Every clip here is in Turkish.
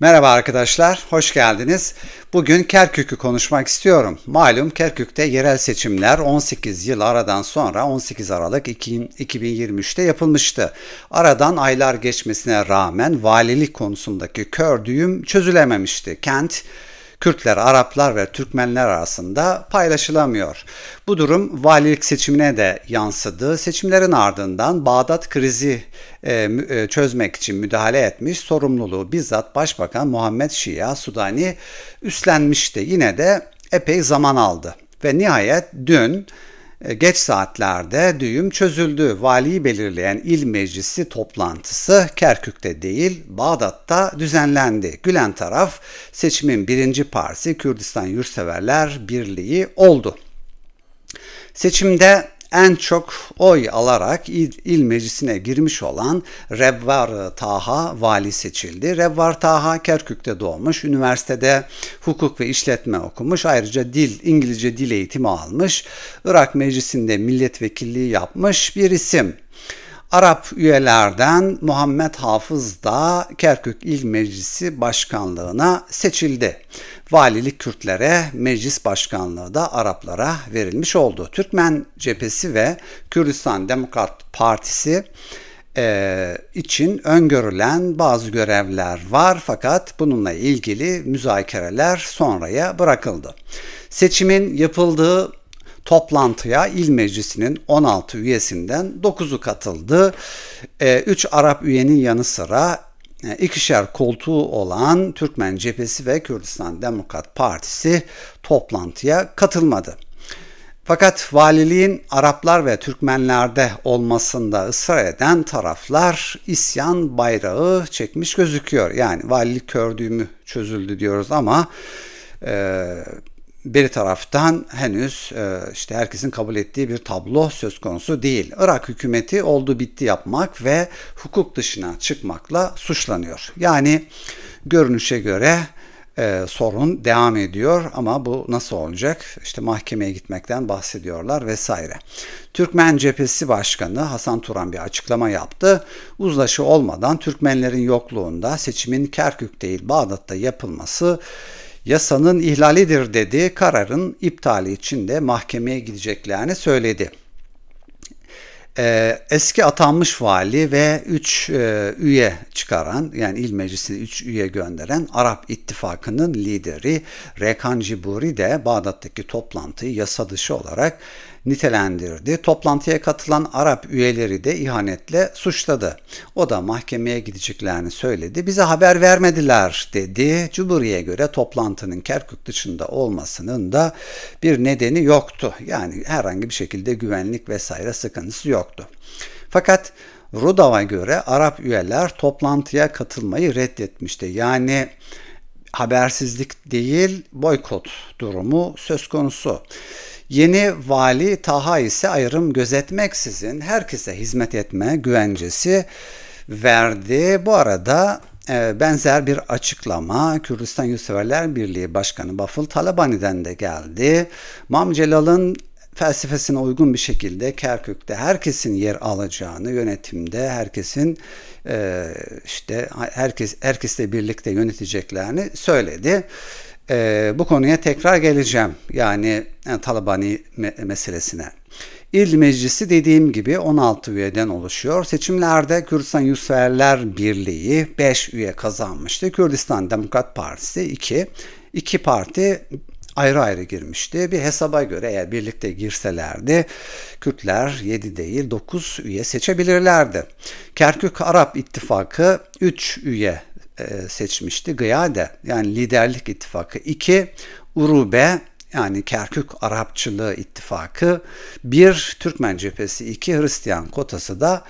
Merhaba arkadaşlar, hoş geldiniz. Bugün Kerkük'ü konuşmak istiyorum. Malum Kerkük'te yerel seçimler 18 yıl aradan sonra 18 Aralık 2023'te yapılmıştı. Aradan aylar geçmesine rağmen valilik konusundaki kör düğüm çözülememişti. Kent Kürtler, Araplar ve Türkmenler arasında paylaşılamıyor. Bu durum valilik seçimine de yansıdı. Seçimlerin ardından Bağdat krizi e, e, çözmek için müdahale etmiş sorumluluğu bizzat Başbakan Muhammed Şia Sudani üstlenmişti. Yine de epey zaman aldı ve nihayet dün e, geç saatlerde düğüm çözüldü. Valiyi belirleyen il meclisi toplantısı Kerkük'te değil Bağdat'ta düzenlendi. Gülen taraf seçimin birinci partisi Kürdistan Yurtseverler Birliği oldu. Seçimde en çok oy alarak il, il meclisine girmiş olan Revvar Taha vali seçildi. Revvar Taha Kerkük'te doğmuş, üniversitede hukuk ve işletme okumuş, ayrıca dil, İngilizce dil eğitimi almış, Irak meclisinde milletvekilliği yapmış bir isim. Arap üyelerden Muhammed Hafız da Kerkük İl Meclisi Başkanlığına seçildi. Valilik Kürtlere, meclis başkanlığı da Araplara verilmiş oldu. Türkmen cephesi ve Kürdistan Demokrat Partisi e, için öngörülen bazı görevler var fakat bununla ilgili müzakereler sonraya bırakıldı. Seçimin yapıldığı Toplantıya il meclisinin 16 üyesinden 9'u katıldı. 3 ee, Arap üyenin yanı sıra e, ikişer koltuğu olan Türkmen Cephesi ve Kürdistan Demokrat Partisi toplantıya katılmadı. Fakat valiliğin Araplar ve Türkmenlerde olmasında ısrar eden taraflar isyan bayrağı çekmiş gözüküyor. Yani valilik kördüğümü çözüldü diyoruz ama e, bir taraftan henüz e, işte herkesin kabul ettiği bir tablo söz konusu değil. Irak hükümeti oldu bitti yapmak ve hukuk dışına çıkmakla suçlanıyor. Yani görünüşe göre e, sorun devam ediyor ama bu nasıl olacak? İşte mahkemeye gitmekten bahsediyorlar vesaire. Türkmen Cephesi Başkanı Hasan Turan bir açıklama yaptı. Uzlaşı olmadan Türkmenlerin yokluğunda seçimin Kerkük değil Bağdat'ta yapılması yasanın ihlalidir dedi. Kararın iptali için de mahkemeye gideceklerini söyledi. Ee, eski atanmış vali ve 3 e, üye çıkaran yani il meclisine 3 üye gönderen Arap İttifakı'nın lideri Rekan Ciburi de Bağdat'taki toplantıyı yasa dışı olarak nitelendirdi. Toplantıya katılan Arap üyeleri de ihanetle suçladı. O da mahkemeye gideceklerini söyledi. Bize haber vermediler dedi. Cumhuriyet'e göre toplantının Kerkük dışında olmasının da bir nedeni yoktu. Yani herhangi bir şekilde güvenlik vesaire sıkıntısı yoktu. Fakat Rudav'a göre Arap üyeler toplantıya katılmayı reddetmişti. Yani habersizlik değil boykot durumu söz konusu. Yeni vali Taha ise ayrım gözetmeksizin herkese hizmet etme güvencesi verdi. Bu arada e, benzer bir açıklama Kürdistan Yurtseverler Birliği Başkanı Bafıl Talabani'den de geldi. Mam Celal'ın felsefesine uygun bir şekilde Kerkük'te herkesin yer alacağını yönetimde herkesin e, işte herkes herkesle birlikte yöneteceklerini söyledi. E, bu konuya tekrar geleceğim. Yani, yani e, Talabani me- meselesine. İl Meclisi dediğim gibi 16 üyeden oluşuyor. Seçimlerde Kürdistan Yusverler Birliği 5 üye kazanmıştı. Kürdistan Demokrat Partisi 2, İki parti ayrı ayrı girmişti. Bir hesaba göre eğer birlikte girselerdi Kürtler 7 değil 9 üye seçebilirlerdi. Kerkük Arap İttifakı 3 üye e, seçmişti. Gıyade yani liderlik ittifakı 2, Urube yani Kerkük Arapçılığı İttifakı 1, Türkmen cephesi 2, Hristiyan kotası da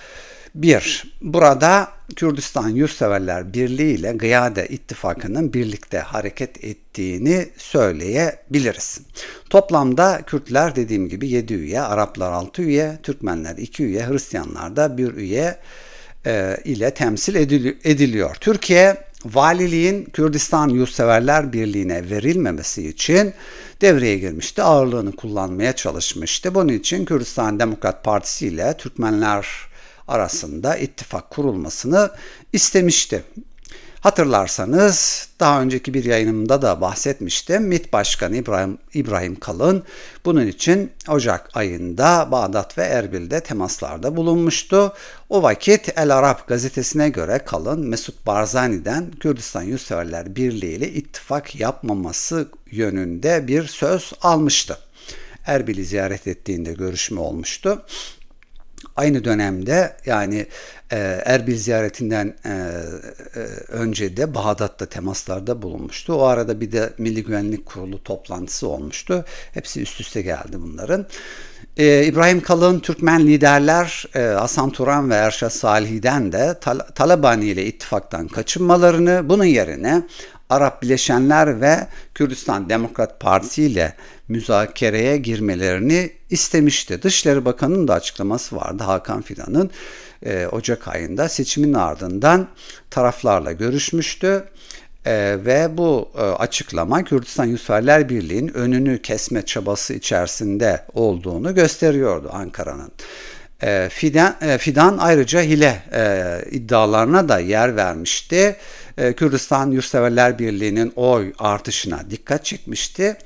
bir, burada Kürdistan Yurtseverler Birliği ile Gıyade İttifakı'nın birlikte hareket ettiğini söyleyebiliriz. Toplamda Kürtler dediğim gibi 7 üye, Araplar 6 üye, Türkmenler 2 üye, Hristiyanlar da 1 üye e, ile temsil ediliyor. Türkiye valiliğin Kürdistan Yurtseverler Birliği'ne verilmemesi için devreye girmişti. Ağırlığını kullanmaya çalışmıştı. Bunun için Kürdistan Demokrat Partisi ile Türkmenler arasında ittifak kurulmasını istemişti. Hatırlarsanız daha önceki bir yayınımda da bahsetmiştim. MİT Başkanı İbrahim, İbrahim Kalın bunun için Ocak ayında Bağdat ve Erbil'de temaslarda bulunmuştu. O vakit El Arap gazetesine göre Kalın Mesut Barzani'den Kürdistan Yurtseverler Birliği ile ittifak yapmaması yönünde bir söz almıştı. Erbil'i ziyaret ettiğinde görüşme olmuştu. Aynı dönemde yani e, Erbil ziyaretinden e, e, önce de Bağdat'ta temaslarda bulunmuştu. O arada bir de Milli Güvenlik Kurulu toplantısı olmuştu. Hepsi üst üste geldi bunların. İbrahim Kalın, Türkmen liderler e, Hasan Turan ve Erşad Salih'den de Tal Talabani ile ittifaktan kaçınmalarını, bunun yerine Arap Bileşenler ve Kürdistan Demokrat Partisi ile müzakereye girmelerini istemişti. Dışişleri Bakanı'nın da açıklaması vardı Hakan Fidan'ın. E, Ocak ayında seçimin ardından taraflarla görüşmüştü. Ee, ve bu e, açıklama Kürdistan Yüzferler Birliği'nin önünü kesme çabası içerisinde olduğunu gösteriyordu Ankara'nın. E, fidan, e, Fidan ayrıca hile e, iddialarına da yer vermişti. E, Kürdistan Yurtseverler Birliği'nin oy artışına dikkat çekmişti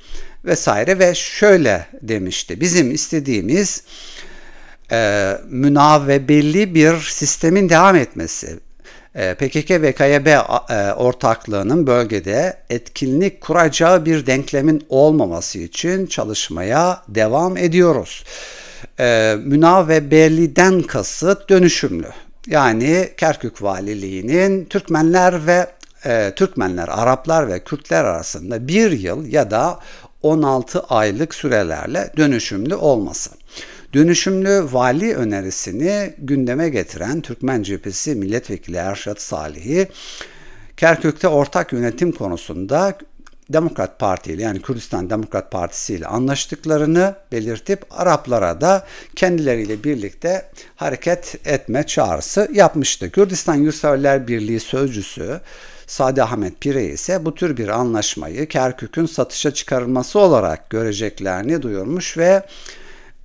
vesaire ve şöyle demişti. Bizim istediğimiz e, münavebelli bir sistemin devam etmesi. E, PKK ve KYB e, ortaklığının bölgede etkinlik kuracağı bir denklemin olmaması için çalışmaya devam ediyoruz. E, münavebeliden kasıt dönüşümlü. Yani Kerkük Valiliği'nin Türkmenler ve e, Türkmenler, Araplar ve Kürtler arasında bir yıl ya da 16 aylık sürelerle dönüşümlü olması. Dönüşümlü vali önerisini gündeme getiren Türkmen cephesi milletvekili Erşat Salih'i Kerkük'te ortak yönetim konusunda Demokrat Parti ile yani Kürdistan Demokrat Partisi ile anlaştıklarını belirtip Araplara da kendileriyle birlikte hareket etme çağrısı yapmıştı. Kürdistan Yurtseverler Birliği sözcüsü Sade Ahmet Pire ise bu tür bir anlaşmayı Kerkük'ün satışa çıkarılması olarak göreceklerini duyurmuş ve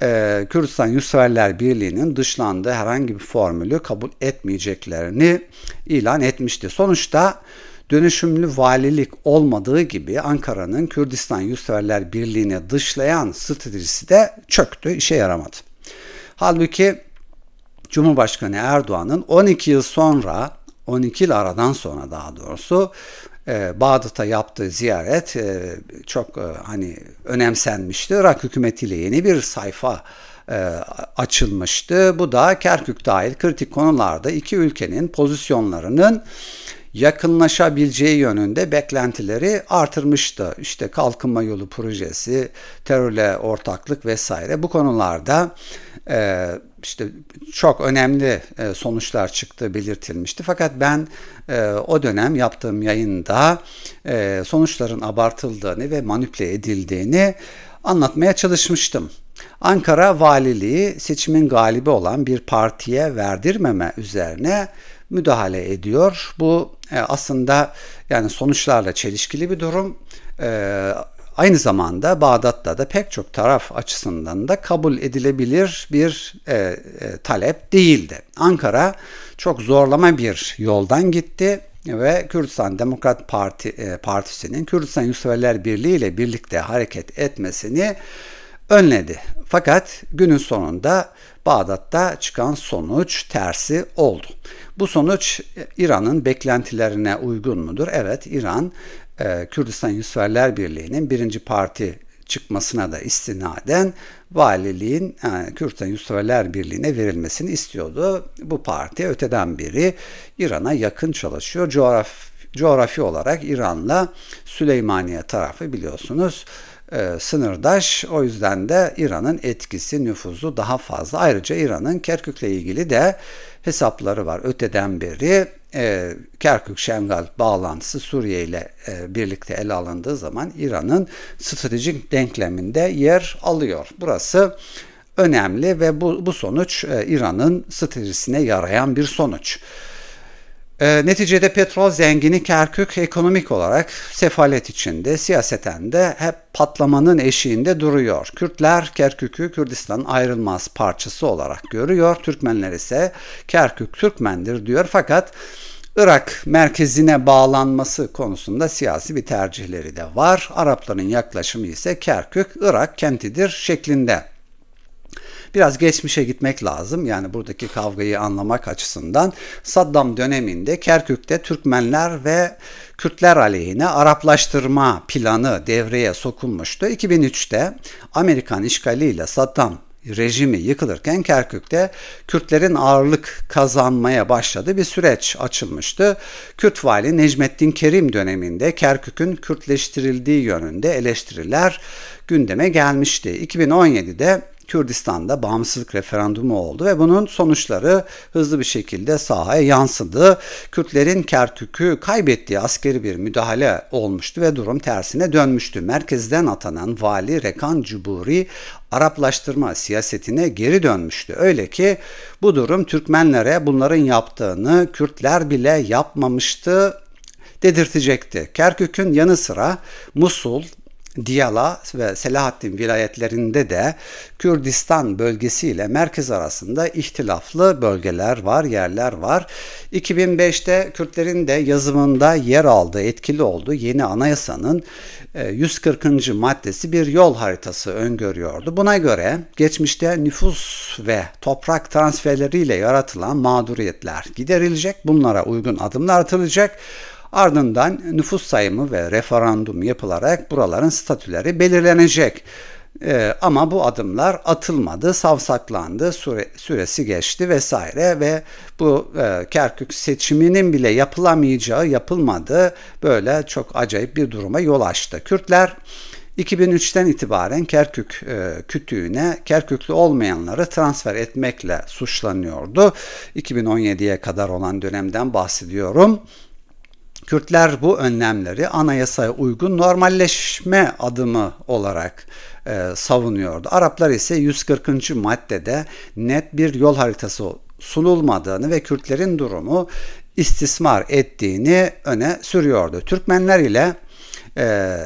e, Kürdistan Yurtseverler Birliği'nin dışlandığı herhangi bir formülü kabul etmeyeceklerini ilan etmişti. Sonuçta dönüşümlü valilik olmadığı gibi Ankara'nın Kürdistan Yurtseverler Birliği'ne dışlayan stratejisi de çöktü, işe yaramadı. Halbuki Cumhurbaşkanı Erdoğan'ın 12 yıl sonra, 12 yıl aradan sonra daha doğrusu e, Bağdat'a yaptığı ziyaret e, çok e, hani önemsenmişti. Irak hükümetiyle yeni bir sayfa açılmıştı. Bu da Kerkük dahil kritik konularda iki ülkenin pozisyonlarının yakınlaşabileceği yönünde beklentileri artırmıştı. İşte kalkınma yolu projesi, terörle ortaklık vesaire bu konularda e, işte çok önemli e, sonuçlar çıktı belirtilmişti. Fakat ben e, o dönem yaptığım yayında e, sonuçların abartıldığını ve manipüle edildiğini anlatmaya çalışmıştım. Ankara Valiliği seçimin galibi olan bir partiye verdirmeme üzerine müdahale ediyor. Bu e, aslında yani sonuçlarla çelişkili bir durum. E, aynı zamanda Bağdat'ta da pek çok taraf açısından da kabul edilebilir bir e, e, talep değildi. Ankara çok zorlama bir yoldan gitti ve Kürdistan Demokrat Parti e, Partisi'nin Kürdistan Yusufeliler Birliği ile birlikte hareket etmesini önledi. Fakat günün sonunda Bağdat'ta çıkan sonuç tersi oldu. Bu sonuç e, İran'ın beklentilerine uygun mudur? Evet, İran e, Kürdistan Yusufverler Birliği'nin birinci parti çıkmasına da istinaden valiliğin yani e, Kürtan Yusufler Birliği'ne verilmesini istiyordu. Bu parti öteden biri İran'a yakın çalışıyor. Coğraf coğrafi olarak İran'la Süleymaniye tarafı biliyorsunuz e, sınırdaş. O yüzden de İran'ın etkisi, nüfuzu daha fazla. Ayrıca İran'ın Kerkük'le ilgili de hesapları var. Öteden beri e, Kerkük-Şengal bağlantısı Suriye ile e, birlikte ele alındığı zaman İran'ın stratejik denkleminde yer alıyor. Burası önemli ve bu, bu sonuç e, İran'ın stratejisine yarayan bir sonuç. E, neticede petrol zengini Kerkük ekonomik olarak sefalet içinde, siyaseten de hep patlamanın eşiğinde duruyor. Kürtler Kerkük'ü Kürdistan'ın ayrılmaz parçası olarak görüyor. Türkmenler ise Kerkük Türkmendir diyor fakat Irak merkezine bağlanması konusunda siyasi bir tercihleri de var. Arapların yaklaşımı ise Kerkük Irak kentidir şeklinde. Biraz geçmişe gitmek lazım. Yani buradaki kavgayı anlamak açısından Saddam döneminde Kerkük'te Türkmenler ve Kürtler aleyhine Araplaştırma planı devreye sokulmuştu. 2003'te Amerikan işgaliyle Saddam rejimi yıkılırken Kerkük'te Kürtlerin ağırlık kazanmaya başladı bir süreç açılmıştı. Kürt vali Necmettin Kerim döneminde Kerkük'ün Kürtleştirildiği yönünde eleştiriler gündeme gelmişti. 2017'de Kürdistan'da bağımsızlık referandumu oldu ve bunun sonuçları hızlı bir şekilde sahaya yansıdı. Kürtlerin Kerkük'ü kaybettiği askeri bir müdahale olmuştu ve durum tersine dönmüştü. Merkezden atanan vali Rekan Cuburi Araplaştırma siyasetine geri dönmüştü. Öyle ki bu durum Türkmenlere bunların yaptığını Kürtler bile yapmamıştı dedirtecekti. Kerkük'ün yanı sıra Musul, Diyala ve Selahattin vilayetlerinde de Kürdistan bölgesiyle merkez arasında ihtilaflı bölgeler var, yerler var. 2005'te Kürtlerin de yazımında yer aldığı, etkili olduğu yeni anayasanın 140. E, maddesi bir yol haritası öngörüyordu. Buna göre geçmişte nüfus ve toprak transferleriyle yaratılan mağduriyetler giderilecek, bunlara uygun adımlar atılacak. Ardından nüfus sayımı ve referandum yapılarak buraların statüleri belirlenecek. Ee, ama bu adımlar atılmadı, savsaklandı, süre, süresi geçti vesaire ve bu e, Kerkük seçiminin bile yapılamayacağı yapılmadı. Böyle çok acayip bir duruma yol açtı. Kürtler 2003'ten itibaren Kerkük e, kütüğüne Kerküklü olmayanları transfer etmekle suçlanıyordu. 2017'ye kadar olan dönemden bahsediyorum. Kürtler bu önlemleri anayasaya uygun normalleşme adımı olarak e, savunuyordu. Araplar ise 140. maddede net bir yol haritası sunulmadığını ve Kürtlerin durumu istismar ettiğini öne sürüyordu. Türkmenler ile e, e,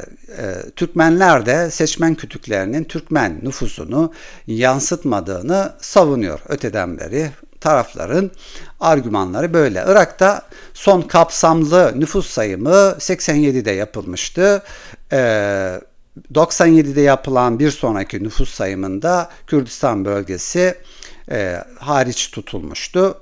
Türkmenler de seçmen kütüklerinin Türkmen nüfusunu yansıtmadığını savunuyor öteden beri tarafların argümanları böyle. Irak'ta son kapsamlı nüfus sayımı 87'de yapılmıştı. Ee, 97'de yapılan bir sonraki nüfus sayımında Kürdistan bölgesi e, hariç tutulmuştu.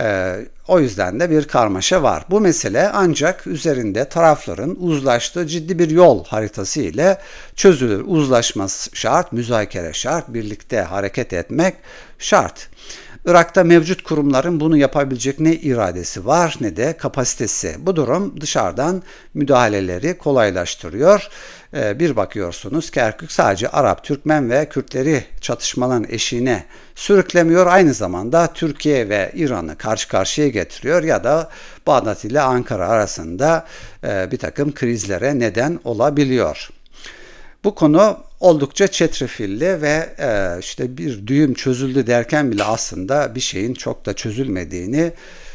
E, o yüzden de bir karmaşa var. Bu mesele ancak üzerinde tarafların uzlaştığı ciddi bir yol haritası ile çözülür. Uzlaşma şart, müzakere şart, birlikte hareket etmek şart. Irak'ta mevcut kurumların bunu yapabilecek ne iradesi var ne de kapasitesi. Bu durum dışarıdan müdahaleleri kolaylaştırıyor ee, bir bakıyorsunuz Kerkük sadece Arap, Türkmen ve Kürtleri çatışmaların eşiğine sürüklemiyor. Aynı zamanda Türkiye ve İran'ı karşı karşıya getiriyor ya da Bağdat ile Ankara arasında e, bir takım krizlere neden olabiliyor. Bu konu oldukça çetrefilli ve e, işte bir düğüm çözüldü derken bile aslında bir şeyin çok da çözülmediğini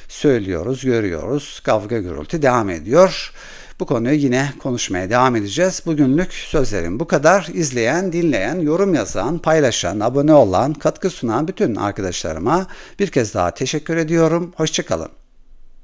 söylüyoruz, görüyoruz. Kavga gürültü devam ediyor. Bu konuyu yine konuşmaya devam edeceğiz. Bugünlük sözlerim bu kadar. İzleyen, dinleyen, yorum yazan, paylaşan, abone olan, katkı sunan bütün arkadaşlarıma bir kez daha teşekkür ediyorum. Hoşçakalın.